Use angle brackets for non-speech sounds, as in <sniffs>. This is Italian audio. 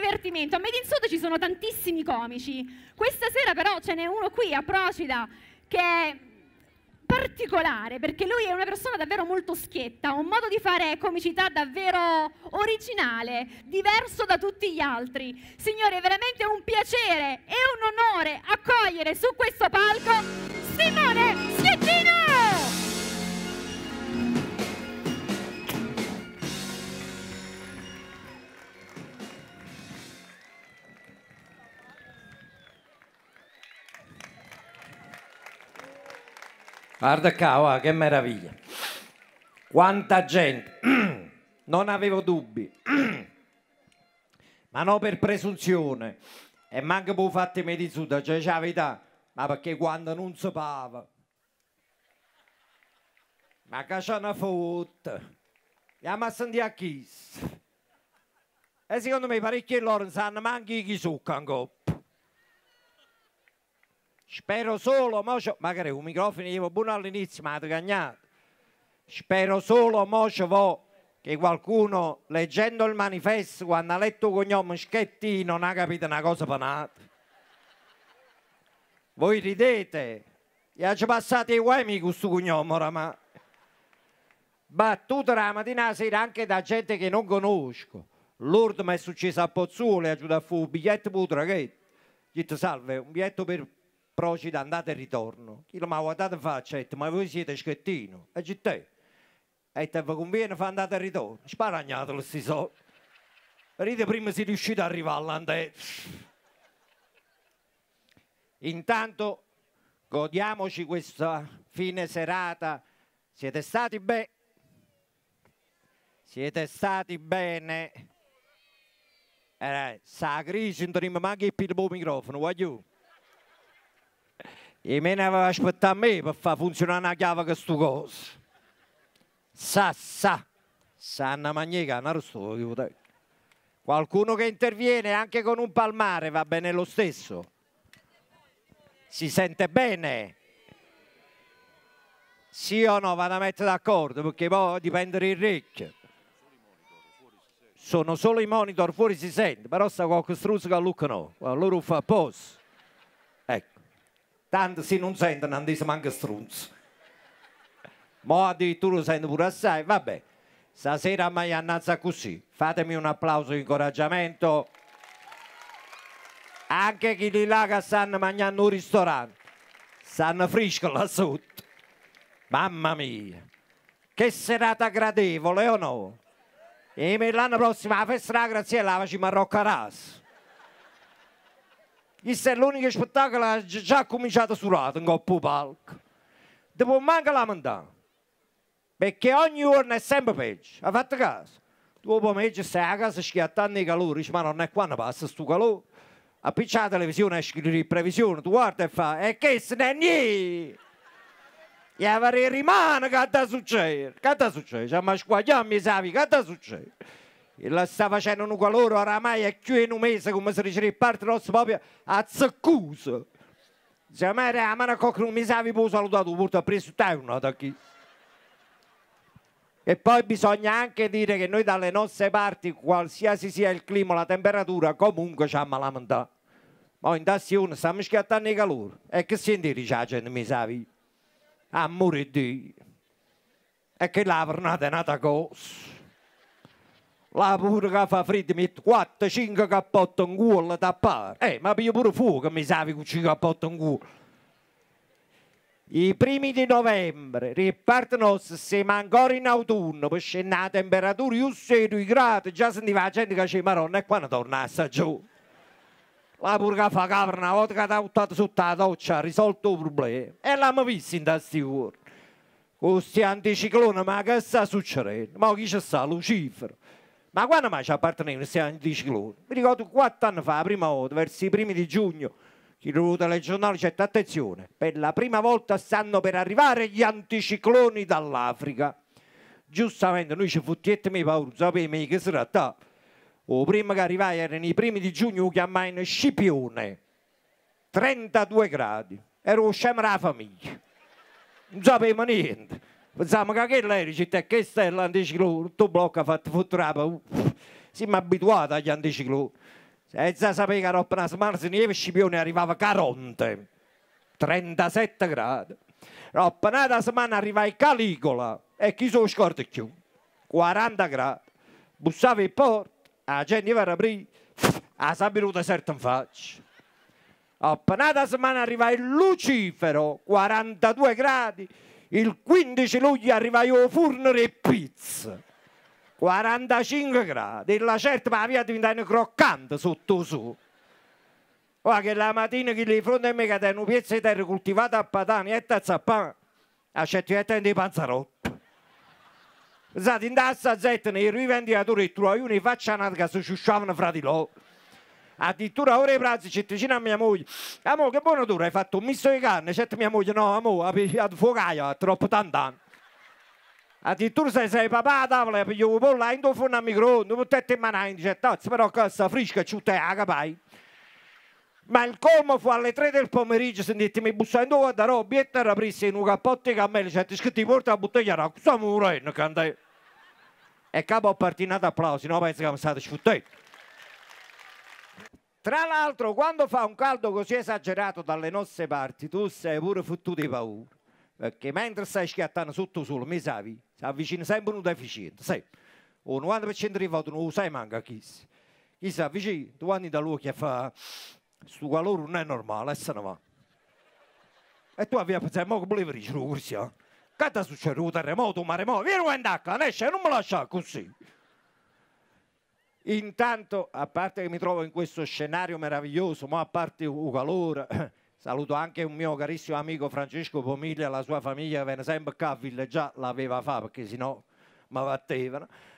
divertimento. A Made in Sud ci sono tantissimi comici. Questa sera però ce n'è uno qui a Procida che è particolare perché lui è una persona davvero molto schietta, ha un modo di fare comicità davvero originale, diverso da tutti gli altri. Signore, è veramente un piacere e un onore accogliere su questo palco Simone Guarda qua, ah, che meraviglia. Quanta gente. <clears throat> Non avevo dubbi. <clears throat> Ma non per presunzione. E manco per fatti medisuta, cioè c'è la verità. Ma perché quando non si pava. Ma che c'è una foto. Andiamo a sentire a chi. E secondo me parecchi loro non sanno manco chi succa ancora. Spero solo, mocio... magari un microfono io buono all'inizio, ma ha cagnato. Spero solo, mocio, vo, che qualcuno leggendo il manifesto, quando ha letto il cognome Schettino, non ha capito una cosa panata. Voi ridete, gli ha già passato i guemi con questo cognome oramai. Battuta la mattina alla sera anche da gente che non conosco. L'ordine mi è successo a Pozzuoli, ha giù da fu un biglietto per un traghetto. Gli salve, un biglietto per procida andata e ritorno. Chi lo mi ha guardato in faccia cioè, ha detto, ma voi siete schettino, e eh, c'è te. E eh, te vi conviene fare andata e ritorno. Sparagnato lo si so. Ride prima si riuscite ad arrivare all'andata. Intanto godiamoci questa fine serata. Siete stati bene. Siete stati bene. Eh, sa crisi, non ma che il microfono, guagliù. E me ne aveva aspettato a me per far funzionare una chiave questo coso. Sa, sa, sa una magnica, non lo Qualcuno che interviene anche con un palmare va bene lo stesso. Si sente bene. Sì o no, vado a mettere d'accordo perché poi dipende il ricchio sono solo i monitor, fuori si sente, però sta qualche struzzo che a Luca no, allora fa posto. Tanto se non sentono non dice manca strunzo. Ma addirittura sento pure assai, vabbè. Stasera mai annazza così. Fatemi un applauso di incoraggiamento. Anche chi di là che stanno mangiando un ristorante. Stanno frisco là sotto. Mamma mia. Che serata gradevole, o no? E l'anno prossimo la festa della Graziella la facciamo a Roccaras. Questo è l'unico spettacolo che ha già cominciato a surato in coppa palco. Devo manca lamentare. Perché ogni giorno è sempre peggio. Ha fatto caso? Tu pomeriggio stai a casa schiattando i calori, ma non è quando passa questo calore. Appiccia la televisione e scrivi previsione, tu guarda e fa, e che se ne è niente! E avrei rimane, che ti succede? Che ti succede? Cioè, ma squagliamo i savi, che ti succede? la sta facendo un qualore oramai è più in un mese come si dice parte nostra proprio a zaccuso se mai era la mano che non mi sapevi può salutare purtroppo ha preso tempo da chi e poi bisogna anche dire che noi dalle nostre parti qualsiasi sia il clima la temperatura comunque ci abbiamo lamentato ma in tassione stiamo schiattando i calori e che senti cioè, c'è mi sapevi amore di e che la giornata è nata cosa la pure che fa freddo mette 4-5 cappotti in culo tappare. Eh, ma io pure fuoco che mi savi con 5 cappotti in culo. I primi di novembre, riparto nostro, siamo ancora in autunno, per scendere la temperatura, io sedo i gradi, già sentiva la gente che diceva, maronna, e quando torna a stagione? La purga fa capra una volta che ha buttato sotto la doccia ha risolto il problema. E l'hanno visto in questi giorni. questi anticicloni, ma che sta succedendo? Ma chi c'è sta Lucifero? Ma quando mai ci appartenevano questi anticicloni? Mi ricordo quattro anni fa, la prima volta, verso i primi di giugno, chi lo telegiornale c'è certo, attenzione, per la prima volta stanno per arrivare gli anticicloni dall'Africa. Giustamente noi ci fottiettiamo paura, sapevamo che si trattava. O prima che arrivai erano i primi di giugno, lo chiamai in Scipione, 32 gradi, ero scemo della famiglia, non sapevamo niente. Pensavamo che quella era città, che stella anticiclone, tutto blocco ha fatto fottrapa. Uh, Siamo abituati agli anticicloni. Senza sapere che era appena smarsi neve Scipione arrivava Caronte, 37 gradi. Appena da settimana arrivai Caligola, e chi sono scorti scorda più? 40 gradi. Bussava il porto, la gente era aprì, a <sniffs> sabato certo in faccia. Appena da settimana arrivai Lucifero, 42 gradi. Il 15 luglio arrivai a Furnere e Pizza. 45 gradi, e la certa mi aveva diventato croccante sotto su. Qua che la mattina che di fronte a me che cadeva una piezza di terra coltivata a patani e a zappà, accetti direttamente i panzarotto. Pensate, in tassa zetta nei rivendicatori trovai uno e faccia una che si sciusciavano fra di loro addirittura ora i pranzi c'è vicino a mia moglie amore che buono tu hai fatto un misto di carne certo mia moglie no amore a fuocaio ha troppo tant'anni addirittura se sei papà a tavola per ho pollo in tuo forno a microonde mettete in mano in gettazzo però questa frisca ci te la capai ma il colmo fu alle tre del pomeriggio mi bussare in due roba e terra presa in un cappotto di cammello c'è scritto porta la bottiglia da questo amore che andai e capo partinato applausi no penso che mi state sfuttendo tra l'altro, quando fa un caldo così esagerato dalle nostre parti, tu sei pure fottuto di paura. Perché mentre stai schiattando sotto solo, mi savi, si avvicina sempre un deficiente. Sai, o 90% di voto non lo sai manca chi. Chi si avvicina, tu anni da lui che fa... questo calore non è normale, se ne va. E tu avvia pensato, ma come volevi lo corsia? Che ti è successo? Un terremoto, un maremoto? Vieni qua in d'acqua, non esce, non me lascia così. Intanto, a parte che mi trovo in questo scenario meraviglioso, ma a parte il calore, <clears throat> saluto anche un mio carissimo amico Francesco Pomiglia e la sua famiglia che viene sempre qua a villeggiare, l'aveva fatto perché sennò mi battevano.